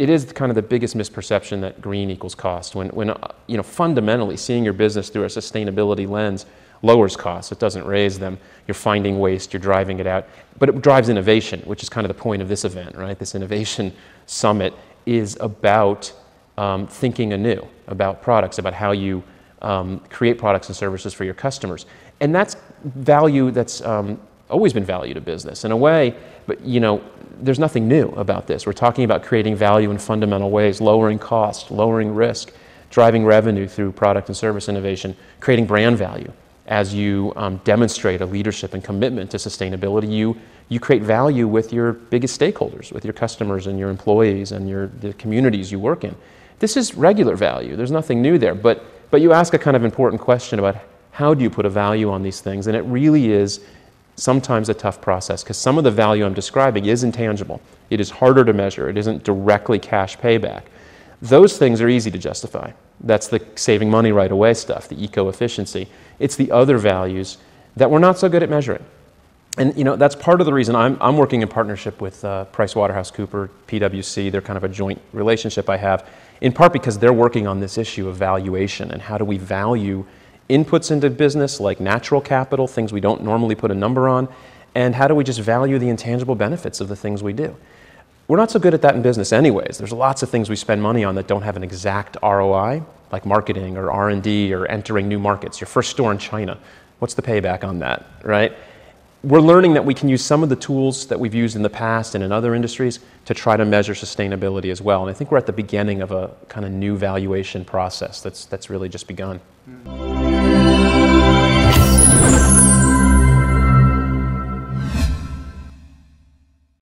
it is kind of the biggest misperception that green equals cost when, when you know, fundamentally seeing your business through a sustainability lens lowers costs. It doesn't raise them. You're finding waste, you're driving it out. But it drives innovation, which is kind of the point of this event, right? This innovation summit is about um, thinking anew about products, about how you um, create products and services for your customers. And that's value that's um, always been value to business in a way, but you know, there's nothing new about this. We're talking about creating value in fundamental ways, lowering cost, lowering risk, driving revenue through product and service innovation, creating brand value. As you um, demonstrate a leadership and commitment to sustainability, you, you create value with your biggest stakeholders, with your customers and your employees and your, the communities you work in. This is regular value. There's nothing new there. But, but you ask a kind of important question about how do you put a value on these things? And it really is sometimes a tough process because some of the value I'm describing is intangible. It is harder to measure, it isn't directly cash payback. Those things are easy to justify. That's the saving money right away stuff, the eco efficiency. It's the other values that we're not so good at measuring. And you know that's part of the reason I'm, I'm working in partnership with uh, PricewaterhouseCooper, PwC. They're kind of a joint relationship I have, in part because they're working on this issue of valuation and how do we value inputs into business like natural capital, things we don't normally put a number on, and how do we just value the intangible benefits of the things we do? We're not so good at that in business anyways. There's lots of things we spend money on that don't have an exact ROI, like marketing or R&D or entering new markets. Your first store in China, what's the payback on that, right? We're learning that we can use some of the tools that we've used in the past and in other industries to try to measure sustainability as well. And I think we're at the beginning of a kind of new valuation process that's, that's really just begun. Mm -hmm.